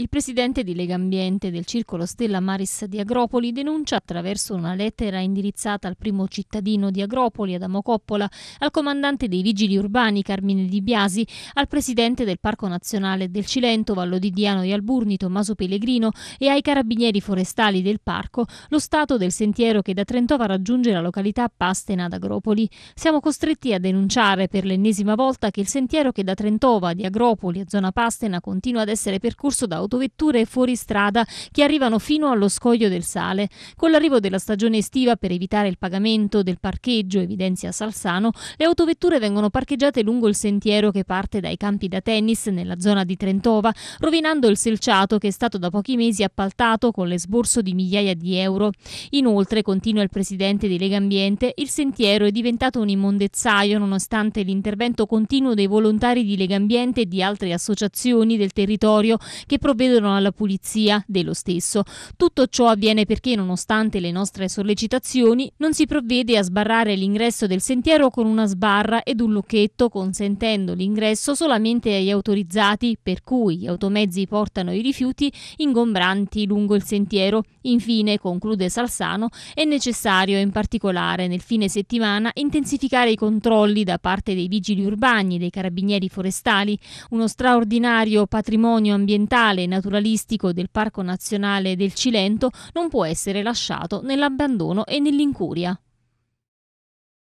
Il presidente di Lega Ambiente del Circolo Stella Maris di Agropoli denuncia attraverso una lettera indirizzata al primo cittadino di Agropoli, Adamo Coppola, al comandante dei vigili urbani Carmine Di Biasi, al presidente del Parco Nazionale del Cilento, Vallo di Diano e Alburni Tommaso Pellegrino e ai carabinieri forestali del parco lo stato del sentiero che da Trentova raggiunge la località Pastena ad Agropoli. Siamo costretti a denunciare per l'ennesima volta che il sentiero che da Trentova di Agropoli a zona Pastena continua ad essere percorso da autorità autovetture fuoristrada che arrivano fino allo scoglio del Sale. Con l'arrivo della stagione estiva per evitare il pagamento del parcheggio, evidenzia Salsano, le autovetture vengono parcheggiate lungo il sentiero che parte dai campi da tennis nella zona di Trentova, rovinando il selciato che è stato da pochi mesi appaltato con l'esborso di migliaia di euro. Inoltre, continua il presidente di Lega Ambiente, il sentiero è diventato un immondezzaio nonostante l'intervento continuo dei volontari di Lega Ambiente e di altre associazioni del territorio che provvedono provvedono alla pulizia dello stesso. Tutto ciò avviene perché, nonostante le nostre sollecitazioni, non si provvede a sbarrare l'ingresso del sentiero con una sbarra ed un lucchetto, consentendo l'ingresso solamente agli autorizzati, per cui gli automezzi portano i rifiuti ingombranti lungo il sentiero. Infine, conclude Salsano, è necessario in particolare nel fine settimana intensificare i controlli da parte dei vigili urbani e dei carabinieri forestali. Uno straordinario patrimonio ambientale Nazionale Naturalistico del Parco Nazionale del Cilento non può essere lasciato nell'abbandono e nell'incuria.